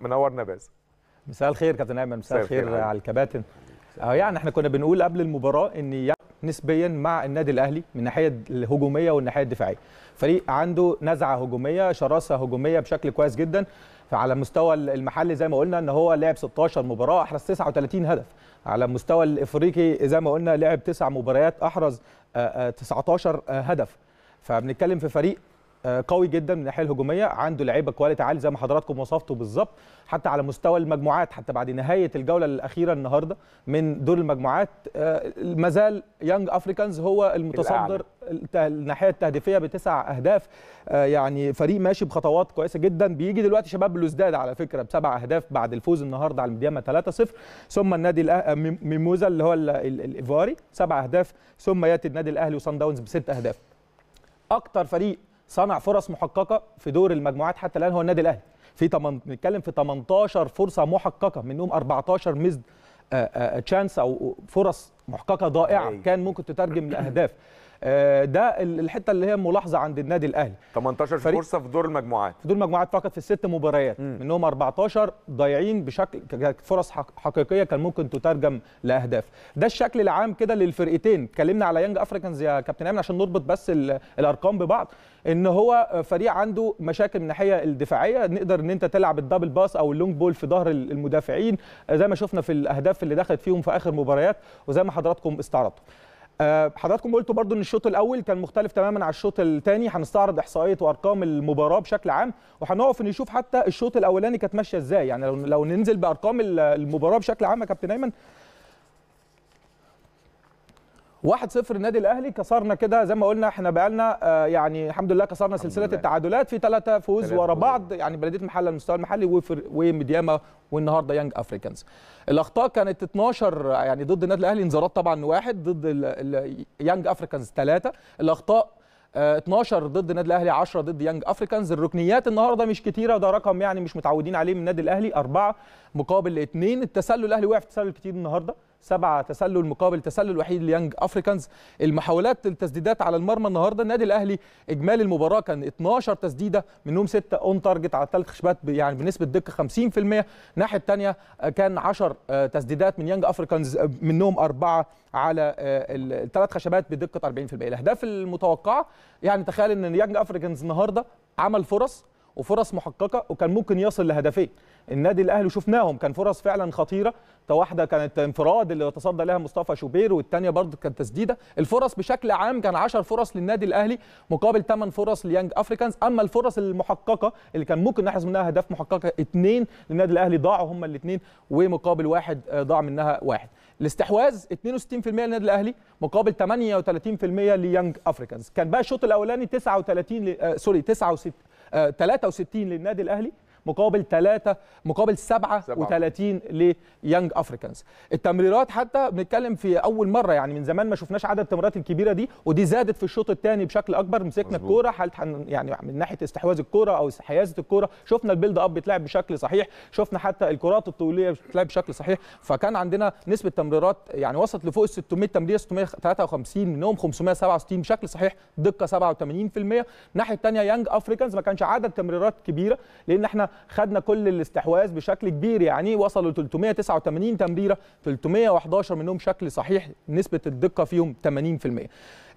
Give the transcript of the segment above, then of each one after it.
منورنا باز مساء الخير كابتن ايمن مساء الخير على الكباتن اه يعني احنا كنا بنقول قبل المباراه ان نسبيا مع النادي الاهلي من الناحيه الهجوميه والناحيه الدفاعيه فريق عنده نزعه هجوميه شراسه هجوميه بشكل كويس جدا فعلى مستوى المحلي زي ما قلنا ان هو لعب 16 مباراه احرز 39 هدف على المستوى الافريقي زي ما قلنا لعب 9 مباريات احرز 19 آه، آه، آه، هدف فبنتكلم في فريق آه، قوي جدا من الناحيه الهجوميه عنده لعيبه كواليتي عالي زي ما حضراتكم وصفته بالظبط حتى على مستوى المجموعات حتى بعد نهايه الجوله الاخيره النهارده من دور المجموعات ما زال يانج افريكانز هو المتصدر الناحيه التهديفيه بتسع اهداف آه، يعني فريق ماشي بخطوات كويسه جدا بيجي دلوقتي شباب لوزداد على فكره بسبع اهداف بعد الفوز النهارده على المديامه 3-0 ثم النادي آه، ميموزا اللي هو الايفواري سبع اهداف ثم ياتي النادي الاهلي وصن داونز بست اهداف اكتر فريق صنع فرص محققه في دور المجموعات حتى الان هو النادي الاهلي في تمن... بنتكلم في 18 فرصه محققه منهم 14 مزد تشانس او فرص محققه ضائعه كان ممكن تترجم لاهداف آه، ده الحته اللي هي ملاحظه عند النادي الاهلي 18 فرصه في دور المجموعات في دور المجموعات فقط في الست مباريات مم. منهم 14 ضايعين بشكل فرص حقيقيه كان ممكن تترجم لاهداف ده الشكل العام كده للفرقتين اتكلمنا على يانج افريكانز يا كابتن ايمن عشان نربط بس الارقام ببعض ان هو فريق عنده مشاكل من الناحيه الدفاعيه نقدر ان انت تلعب الدبل باس او اللونج بول في ظهر المدافعين زي ما شفنا في الاهداف اللي دخلت فيهم في اخر مباريات وزي ما حضراتكم استعرضتوا آه، حضراتكم قلتوا برضو ان الشوط الاول كان مختلف تماما عن الشوط الثاني هنستعرض احصائيه وارقام المباراه بشكل عام وهنقف نشوف حتى الشوط الاولاني كانت ماشيه ازاي يعني لو ننزل بارقام المباراه بشكل عام يا كابتن ايمن 1-0 النادي الاهلي كسرنا كده زي ما قلنا احنا بقالنا آه، يعني الحمد لله كسرنا سلسله لله. التعادلات في ثلاثه فوز ورا بعض يعني بلديه المحله المستوى المحلي وميدياما والنهارده يانج افريكانز الاخطاء كانت 12 يعني ضد النادي الاهلي انذارات طبعا واحد ضد يانج افريكانز ثلاثه الاخطاء 12 آه، ضد النادي الاهلي 10 ضد يانج افريكانز الركنيات النهارده مش كتيره وده رقم يعني مش متعودين عليه من النادي الاهلي اربعه مقابل اثنين التسلل الاهلي وقع في تسلل كتير النهارده سبعة تسلل مقابل تسلل وحيد ليانج افريكانز المحاولات التسديدات على المرمى النهارده النادي الاهلي اجمالي المباراه كان 12 تسديده منهم 6 اون تارجت على ثلاث خشبات يعني بنسبه دقه 50% الناحيه الثانيه آه، كان 10 آه، تسديدات من يانج افريكانز آه، منهم اربعه على الثلاث خشبات بدقه 40% الاهداف المتوقعه يعني تخيل ان يانج افريكانز النهارده عمل فرص وفرص محققه وكان ممكن يصل لهدفين النادي الاهلي شفناهم كان فرص فعلا خطيره واحده كانت انفراد اللي تصدى لها مصطفى شوبير والثانيه برضه كانت تسديده الفرص بشكل عام كان 10 فرص للنادي الاهلي مقابل 8 فرص ليانج افريكانز اما الفرص المحققه اللي كان ممكن نحرز منها اهداف محققه اثنين للنادي الاهلي ضاعوا هما الاثنين ومقابل واحد آه، ضاع منها واحد الاستحواذ 62% للنادي الاهلي مقابل 38% ليانج افريكانز كان بقى الشوط الاولاني 39 ل... آه سوري 69 63 آه، للنادي الاهلي مقابل 3 مقابل 37 ليانج افريكانز التمريرات حتى بنتكلم في اول مره يعني من زمان ما شفناش عدد التمريرات الكبيره دي ودي زادت في الشوط الثاني بشكل اكبر مسكنا الكوره يعني من ناحيه استحواذ الكوره او حيازه الكوره شفنا البيلد اب بيتلعب بشكل صحيح شفنا حتى الكرات الطوليه بتتلعب بشكل صحيح فكان عندنا نسبه تمريرات يعني وصلت لفوق ال 600 تمريره 653 منهم 567 بشكل صحيح دقه 87% الناحيه الثانيه يانج افريكانز ما كانش عدد تمريرات كبيره لان احنا خدنا كل الاستحواذ بشكل كبير يعني وصلوا 389 تمريره 311 منهم شكل صحيح نسبه الدقه فيهم 80%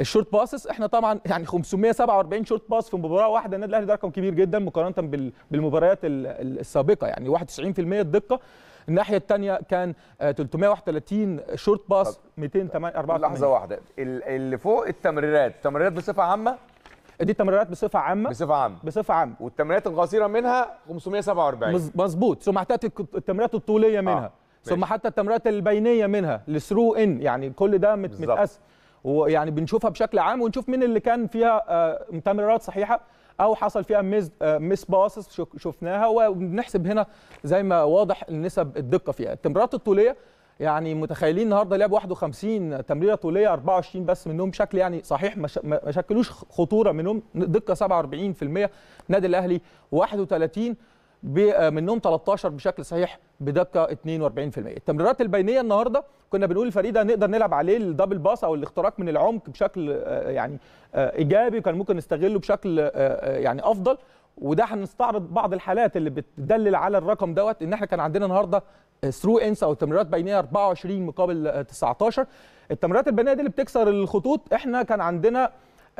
الشورت باسس احنا طبعا يعني 547 شورت باس في مباراه واحده النادي الاهلي ده رقم كبير جدا مقارنه بالمباريات السابقه يعني 91% الدقه الناحيه الثانيه كان 331 آه، شورت باس 284 لحظه واحده اللي فوق التمريرات تمريرات بصفه عامه دي التمريرات بصفه عامه بصفه عامه بصفه عامه والتمريرات القصيره منها 547 مظبوط ثم حتى التمريرات الطوليه منها آه. ثم حتى التمريرات البينيه منها الثرو ان يعني كل ده متقسم ويعني بنشوفها بشكل عام ونشوف مين اللي كان فيها آه، تمريرات صحيحه او حصل فيها ميس ميس باسس شفناها وبنحسب هنا زي ما واضح النسب الدقه فيها التمريرات الطوليه يعني متخيلين النهارده لعب 51 تمريره طوليه 24 بس منهم شكل يعني صحيح ما شكلوش خطوره منهم دقه 47% النادي الاهلي 31 آه، منهم 13 بشكل صحيح بدقه 42% التمريرات البينيه النهارده كنا بنقول الفريق ده نقدر نلعب عليه الدبل باس او الاختراق من العمق بشكل آه، آه، يعني ايجابي وكان ممكن نستغله بشكل يعني افضل وده هنستعرض بعض الحالات اللي بتدلل على الرقم دوت ان احنا كان عندنا النهارده ثرو انس او التمريرات بينيه 24 مقابل 19 التمريرات البينيه دي اللي بتكسر الخطوط احنا كان عندنا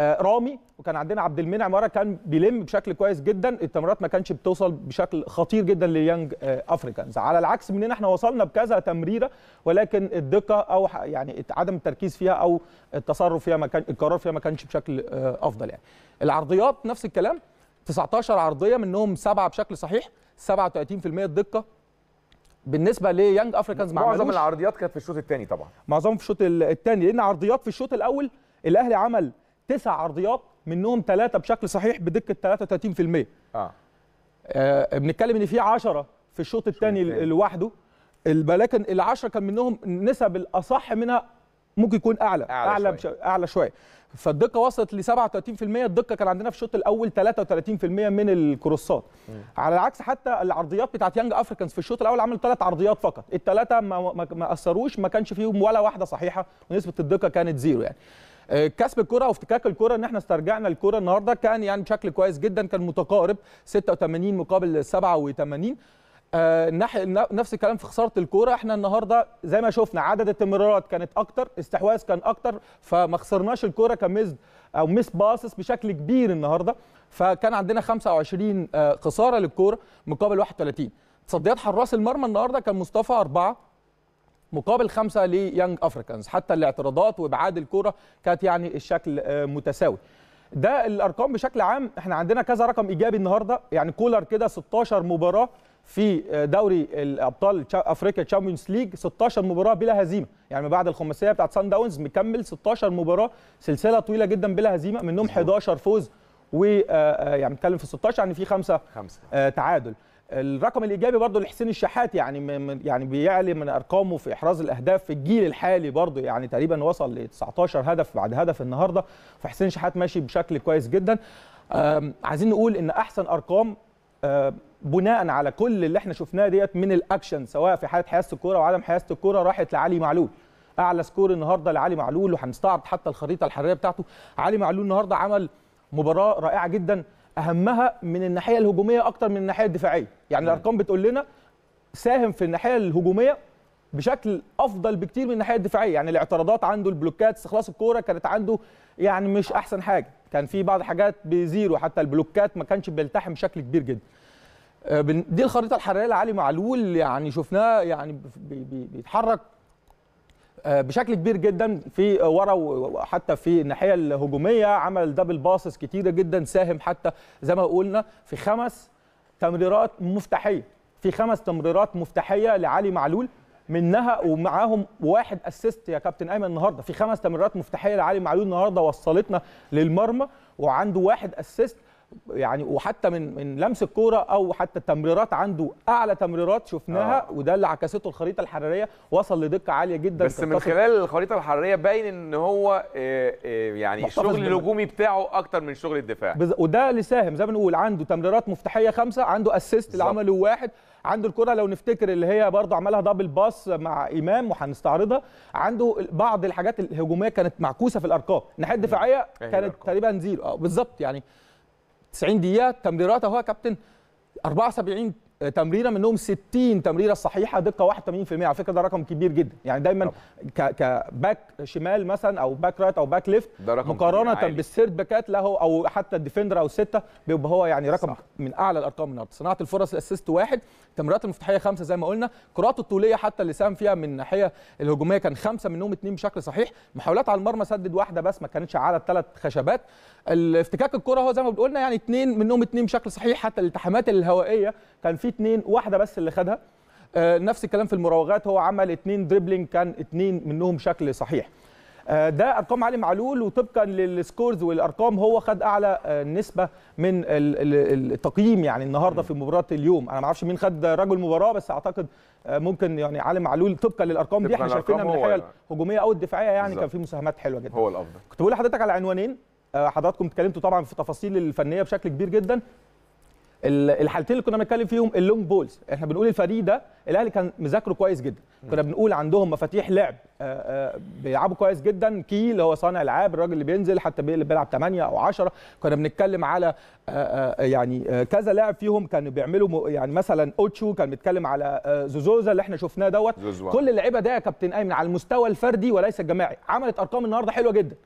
آه، رامي وكان عندنا عبد المنعم ورا كان بيلم بشكل كويس جدا التمريرات ما كانش بتوصل بشكل خطير جدا ليانج افريكانز آه، على العكس مننا احنا وصلنا بكذا تمريره ولكن الدقه او يعني عدم التركيز فيها او التصرف فيها ما كان القرار فيها ما كانش بشكل آه، افضل يعني العرضيات نفس الكلام 19 عرضيه منهم سبعه بشكل صحيح 37% الدقه بالنسبه ليانج افريكانز معظم العرضيات كانت في الشوط الثاني طبعا معظمهم في الشوط الثاني لان عرضيات في الشوط الاول الاهلي عمل تسع عرضيات منهم ثلاثه بشكل صحيح بدقه 33% اه, آه بنتكلم ان في 10 في الشوط الثاني لوحده لكن ال 10 كان منهم نسب الاصح منها ممكن يكون اعلى اعلى اعلى, شوية. أعلى شويه فالدقه وصلت ل 37% الدقه كان عندنا في الشوط الاول 33% من الكروسات على العكس حتى العرضيات بتاعت يانج افريكانز في الشوط الاول عملوا ثلاث عرضيات فقط الثلاثه ما, ما, ما اثروش ما كانش فيهم ولا واحده صحيحه ونسبه الدقه كانت زيرو يعني آه، كسب الكره وافتكاك الكره ان احنا استرجعنا الكره النهارده كان يعني بشكل كويس جدا كان متقارب 86 مقابل 87 آه، نفس الكلام في خساره الكوره احنا النهارده زي ما شفنا عدد التمريرات كانت اكتر استحواذ كان اكتر فما خسرناش الكوره كمز او مس باسس بشكل كبير النهارده فكان عندنا 25 آه، خساره للكوره مقابل 31 تصديات حراس المرمى النهارده كان مصطفى أربعة مقابل خمسة ليانج افريكانز حتى الاعتراضات وابعاد الكوره كانت يعني الشكل آه، متساوي ده الارقام بشكل عام احنا عندنا كذا رقم ايجابي النهارده يعني كولر كده 16 مباراه في آه، دوري الابطال افريقيا تشامبيونز ليج 16 مباراه بلا هزيمه يعني بعد الخماسيه بتاعت سان داونز مكمل 16 مباراه سلسله طويله جدا بلا هزيمه منهم 11 فوز و آه، آه، يعني بنتكلم في 16 يعني في خمسه خمسه تعادل الرقم الايجابي برضه لحسين الشحات يعني يعني بيعلي من ارقامه في احراز الاهداف في الجيل الحالي برضه يعني تقريبا وصل ل 19 هدف بعد هدف النهارده فحسين الشحات ماشي بشكل كويس جدا عايزين نقول ان احسن ارقام آه، بناء على كل اللي احنا شفناه ديت من الاكشن سواء في حاله حيازه الكوره وعدم حيازه الكوره راحت لعلي معلول اعلى سكور النهارده لعلي معلول وهنستعرض حتى الخريطه الحراريه بتاعته علي معلول النهارده عمل مباراه رائعه جدا اهمها من الناحيه الهجوميه اكتر من الناحيه الدفاعيه يعني م. نعم. الارقام بتقول لنا ساهم في الناحيه الهجوميه بشكل افضل بكتير من الناحيه الدفاعيه يعني الاعتراضات عنده البلوكات استخلاص الكوره كانت عنده يعني مش نعم. احسن حاجه كان في بعض حاجات بزيرو حتى البلوكات ما كانش بيلتحم بشكل كبير جدا آه، دي الخريطه الحراريه لعلي معلول يعني شفناه يعني بيتحرك آه، بشكل كبير جدا في ورا وحتى في الناحيه الهجوميه عمل دبل باسس كتيره جدا ساهم حتى زي ما قلنا في خمس تمريرات مفتاحيه في خمس تمريرات مفتاحيه لعلي معلول منها ومعاهم واحد اسيست يا كابتن ايمن النهارده في خمس تمريرات مفتاحيه لعلي معلول النهارده وصلتنا للمرمى وعنده واحد اسيست يعني وحتى من من لمس الكوره او حتى التمريرات عنده اعلى تمريرات شفناها آه. وده اللي عكسته الخريطه الحراريه وصل لدقه عاليه جدا بس من خلال الخريطه الحراريه باين ان هو آه، آه، يعني الشغل الهجومي بتاعه اكتر من شغل الدفاع وده اللي ساهم زي ما بنقول عنده تمريرات مفتاحيه خمسه عنده اسيست اللي عمله واحد عنده الكره لو نفتكر اللي هي برضه عملها دبل باس مع امام وهنستعرضها عنده بعض الحاجات الهجوميه كانت معكوسه في الارقام الناحيه الدفاعيه كانت تقريبا زيرو آه، بالظبط يعني 90 دقيقه تمريرات اهو يا كابتن 74 تمريره منهم 60 تمريره صحيحه دقه 81% على فكره ده رقم كبير جدا يعني دايما كباك شمال مثلا او باك رايت او باك ليفت مقارنه بالسيرد باكات له او حتى الديفندر او سته بيبقى هو يعني رقم صح. من اعلى الارقام النهارده صناعه الفرص الاسيست واحد تمريرات المفتاحيه خمسه زي ما قلنا كرات الطوليه حتى اللي ساهم فيها من الناحيه الهجوميه كان خمسه منهم اثنين بشكل صحيح محاولات على المرمى سدد واحده بس ما كانتش على الثلاث خشبات الافتكاك الكره هو زي ما بنقولنا يعني اثنين منهم اثنين بشكل صحيح حتى الالتحامات الهوائيه كان في في اثنين واحده بس اللي خدها آه، نفس الكلام في المراوغات هو عمل اثنين دريبلينج كان اثنين منهم شكل صحيح آه، ده ارقام علي معلول وطبقا للسكورز والارقام هو خد اعلى آه، نسبه من التقييم يعني النهارده في مباراه اليوم انا ما اعرفش مين خد رجل مباراه بس اعتقد ممكن يعني علي معلول طبقا للارقام دي احنا شايفينها من الحاجه يعني. الهجوميه او الدفاعيه يعني بالزبط. كان في مساهمات حلوه جدا هو الافضل كنت بقول لحضرتك على عنوانين حضراتكم اتكلمتوا طبعا في التفاصيل الفنيه بشكل كبير جدا الحالتين اللي كنا بنتكلم فيهم اللونج بولز احنا بنقول الفريق ده الاهلي كان مذاكره كويس جدا كنا بنقول عندهم مفاتيح لعب آه، آه، بيلعبوا كويس جدا كي اللي هو صانع العاب الراجل اللي بينزل حتى اللي بيلعب 8 او 10 كنا بنتكلم على آه، يعني كذا لاعب فيهم كانوا بيعملوا يعني مثلا اوتشو كان بيتكلم على زوزوزا اللي احنا شفناه دوت كل اللعيبه ده يا كابتن ايمن على المستوى الفردي وليس الجماعي عملت ارقام النهارده حلوه جدا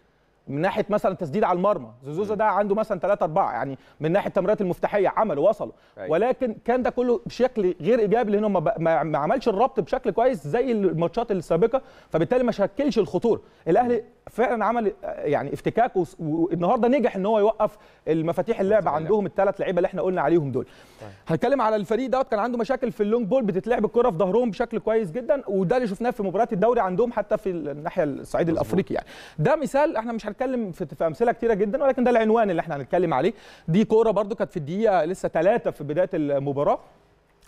من ناحيه مثلا تسديد على المرمى زوزوزا ده عنده مثلا 3 4 يعني من ناحيه التمريرات المفتاحيه عمل وصلوا أيوة. ولكن كان ده كله بشكل غير ايجابي لانه ما, ما عملش الربط بشكل كويس زي الماتشات السابقه فبالتالي ما شكلش الخطوره الاهلي فعلا عمل يعني افتكاك والنهارده نجح ان هو يوقف المفاتيح اللعب عندهم الثلاث لعيبه اللي احنا قلنا عليهم دول طيب. هنتكلم على الفريق دوت كان عنده مشاكل في اللونج بول بتتلعب الكره في ظهرهم بشكل كويس جدا وده اللي شفناه في مباراه الدوري عندهم حتى في الناحيه الصعيد الافريقي يعني ده مثال احنا مش هنتكلم في, امثله كتيره جدا ولكن ده العنوان اللي احنا هنتكلم عليه دي كوره برده كانت في الدقيقه لسه ثلاثه في بدايه المباراه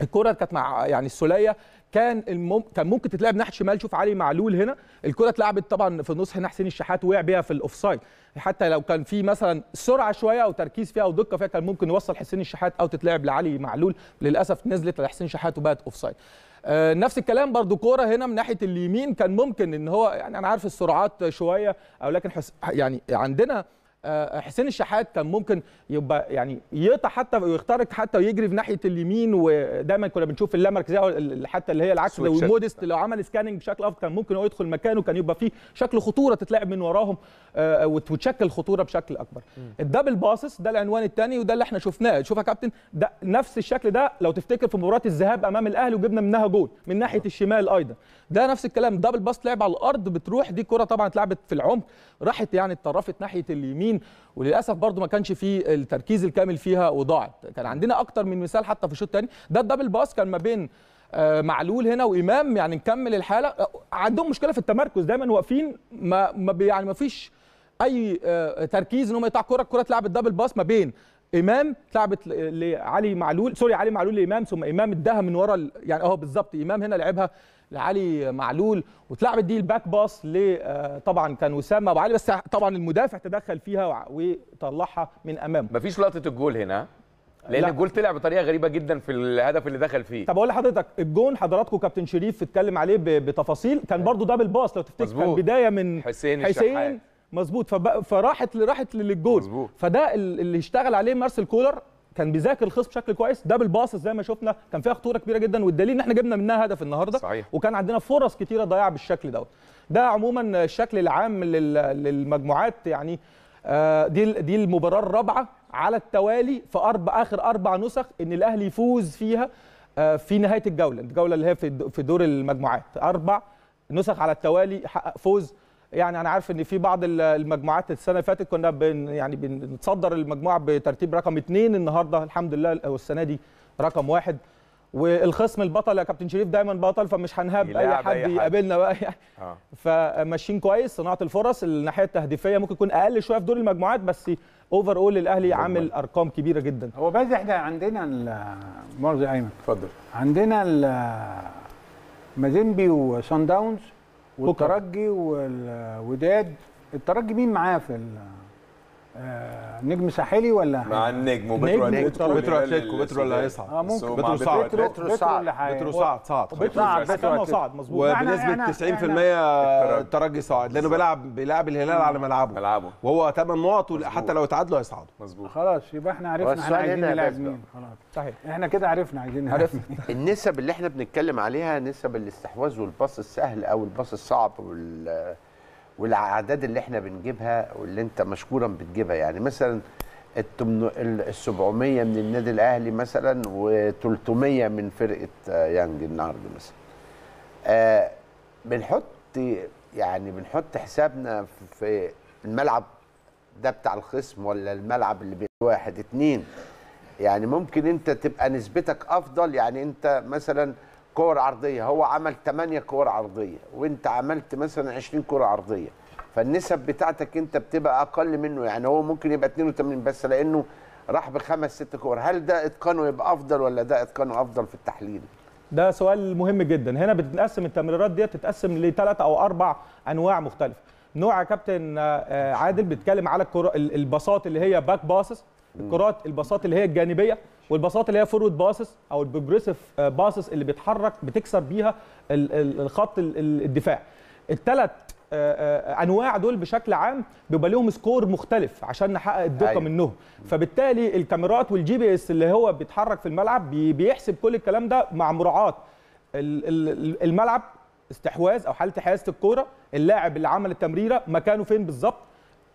الكره كانت مع يعني السوليه كان المم... كان ممكن تتلعب ناحيه شمال شوف علي معلول هنا الكره اتلعبت طبعا في النص هنا حسين الشحات وقع بيها في الاوفسايد حتى لو كان في مثلا سرعه شويه او تركيز فيها او دقه فيها كان ممكن يوصل حسين الشحات او تتلعب لعلي معلول للاسف نزلت لحسين الشحات وبقت اوفسايد آه نفس الكلام برضو كوره هنا من ناحيه اليمين كان ممكن ان هو يعني انا عارف السرعات شويه او لكن حس... يعني عندنا آه، حسين الشحات كان ممكن يبقى يعني يقطع حتى ويخترق حتى ويجري في ناحيه اليمين ودايما كنا بنشوف اللامركزيه حتى اللي هي العكس ومودست لو عمل سكاننج بشكل افضل كان ممكن هو يدخل مكانه كان يبقى فيه شكل خطوره تتلعب من وراهم آه، وتشكل خطوره بشكل اكبر. الدبل باسس ده العنوان الثاني وده اللي احنا شفناه شوف يا كابتن ده نفس الشكل ده لو تفتكر في مباراه الذهاب امام الاهلي وجبنا منها جول من ناحيه آه. الشمال ايضا ده نفس الكلام دبل باس لعب على الارض بتروح دي كره طبعا اتلعبت في العمق راحت يعني اتطرفت ناحيه اليمين 2020 وللاسف برضو ما كانش فيه التركيز الكامل فيها وضاعت كان عندنا اكتر من مثال حتى في الشوط الثاني ده الدبل باس كان ما بين آه، معلول هنا وامام يعني نكمل الحاله آه، عندهم مشكله في التمركز دايما واقفين ما, ما يعني ما فيش اي آه، تركيز ان هم يقطعوا كره الكره اتلعبت دبل باس ما بين امام اتلعبت لعلي معلول سوري علي معلول لامام ثم امام اداها من ورا يعني اهو بالظبط امام هنا لعبها لعلي معلول واتلعبت دي الباك باص ل آه، طبعا كان وسام ابو علي بس طبعا المدافع تدخل فيها وطلعها من امامه مفيش لقطه الجول هنا لان لا. الجول طلع بطريقه غريبه جدا في الهدف اللي دخل فيه طب اقول لحضرتك الجون حضراتكم كابتن شريف اتكلم عليه بتفاصيل كان آه. برضو دبل باص لو تفتكر كان بدايه من حسين, حسين مظبوط فراحت راحت للجول فده اللي اشتغل عليه مارسيل كولر كان بيذاكر الخصم بشكل كويس دبل باص زي ما شفنا كان فيها خطوره كبيره جدا والدليل ان احنا جبنا منها هدف النهارده صحيح. وكان عندنا فرص كتيره ضايعه بالشكل دوت ده عموما الشكل العام للمجموعات يعني آه، دي دي المباراه الرابعه على التوالي في اربع اخر اربع نسخ ان الاهلي يفوز فيها آه، في نهايه الجوله الجوله اللي هي في دور المجموعات اربع نسخ على التوالي حقق فوز يعني انا عارف ان في بعض المجموعات السنه اللي فاتت كنا بن يعني بنتصدر المجموعه بترتيب رقم اثنين النهارده الحمد لله والسنه دي رقم واحد والخصم البطل يا كابتن شريف دايما بطل فمش هنهاب اي حد يقابلنا بقى يعني آه. فماشيين كويس صناعه الفرص الناحيه التهديفيه ممكن يكون اقل شويه في دور المجموعات بس اوفر اول الاهلي عامل ارقام كبيره جدا هو بس احنا عندنا مرضي ايمن اتفضل عندنا مازيمبي وسان داونز والترجي والوداد الترجي مين معاه في آه، نجم ساحلي ولا مع النجم وبترو اتلتيكو بترو اتلتيكو بترو اللي هيصعد اه ممكن بترو صعد بترو صعد بترو صعد صعد بترو صعد مظبوط وبنسبه 90% الترجي صعد لانه بيلعب بيلعب الهلال على ملعبه ملعبه وهو ثمان نقط حتى لو اتعادلوا هيصعدوا مظبوط خلاص يبقى احنا عرفنا احنا عايزين نلعب مين خلاص صحيح احنا كده عرفنا عايزين عرفنا النسب اللي احنا بنتكلم عليها نسب الاستحواذ والباص السهل او الباص الصعب وال والاعداد اللي احنا بنجيبها واللي انت مشكورا بتجيبها يعني مثلا ال 700 من النادي الاهلي مثلا و300 من فرقه آه، يانج النهارده مثلا آه، بنحط يعني بنحط حسابنا في الملعب ده بتاع الخصم ولا الملعب اللي بين واحد اتنين يعني ممكن انت تبقى نسبتك افضل يعني انت مثلا كور عرضيه هو عمل 8 كور عرضيه وانت عملت مثلا 20 كره عرضيه فالنسب بتاعتك انت بتبقى اقل منه يعني هو ممكن يبقى 82 بس لانه راح بخمس ست كور هل ده اتقانه يبقى افضل ولا ده اتقانه افضل في التحليل ده سؤال مهم جدا هنا بتتقسم التمريرات ديت تتقسم لثلاث او اربع انواع مختلفه نوع يا كابتن آه، آه، عادل بيتكلم على الباصات اللي هي باك باسس الكرات الباصات اللي هي الجانبيه والباصات اللي هي فورورد باسس او البروجريسيف آه، باسس اللي بيتحرك بتكسر بيها الخط الدفاع الثلاث آه، آه، انواع دول بشكل عام بيبقى لهم سكور مختلف عشان نحقق الدقه أيوة. منهم فبالتالي الكاميرات والجي بي اس اللي هو بيتحرك في الملعب بيحسب كل الكلام ده مع مراعاه الملعب استحواذ او حاله حيازه الكوره اللاعب اللي عمل التمريره مكانه فين بالظبط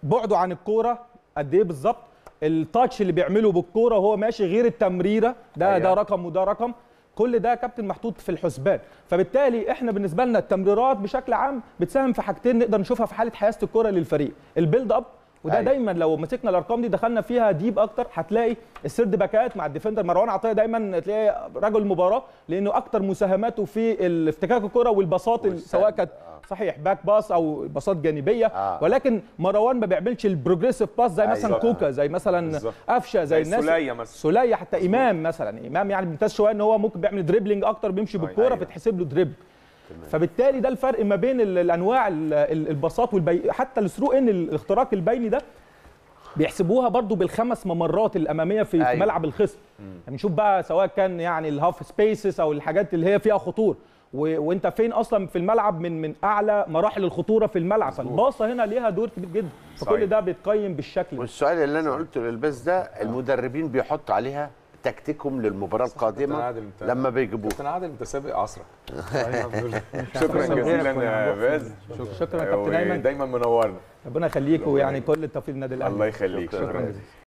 بعده عن الكوره قد ايه بالظبط التاتش اللي بيعمله بالكوره وهو ماشي غير التمريره ده أيوة. ده رقم وده رقم كل ده كابتن محطوط في الحسبان فبالتالي احنا بالنسبه لنا التمريرات بشكل عام بتساهم في حاجتين نقدر نشوفها في حاله حيازه الكوره للفريق البيلد اب وده أيوة. دايما لو مسكنا الارقام دي دخلنا فيها ديب اكتر هتلاقي السيرد باكات مع الديفندر مروان عطيه دايما تلاقيه رجل المباراه لانه اكتر مساهماته في افتكاك الكره والبساط سواء كانت صحيح باك باس او باصات جانبيه آه. ولكن مروان ما بيعملش البروجريسيف باس زي أيوة. مثلا آه. كوكا زي مثلا قفشه زي, زي الناس سوليه مثلا سوليه حتى مزبوط. امام مثلا امام يعني ممتاز شويه ان هو ممكن بيعمل دريبلينج اكتر بيمشي بالكوره آه. فتحسب له دريب فبالتالي ده الفرق ما بين الانواع الباصات والبي... حتى الثرو ان الاختراق البيني ده بيحسبوها برضو بالخمس ممرات الاماميه في أيوة. ملعب الخصم بنشوف يعني بقى سواء كان يعني الهاف سبيسز او الحاجات اللي هي فيها خطور و... وانت فين اصلا في الملعب من من اعلى مراحل الخطوره في الملعب فالباصه هنا ليها دور كبير جدا فكل ده بيتقيم بالشكل والسؤال اللي انا قلته للباس ده المدربين بيحطوا عليها تكتيكهم للمباراه القادمه لما بيجيبوه كابتن عادل انت سابق عصرك شكرا جزيلا يا باز شكرا كابتن ايمن دايما منورنا ربنا يخليك ويعني كل التوفيق للنادي الاهلي الله يخليك شكرا جزيلا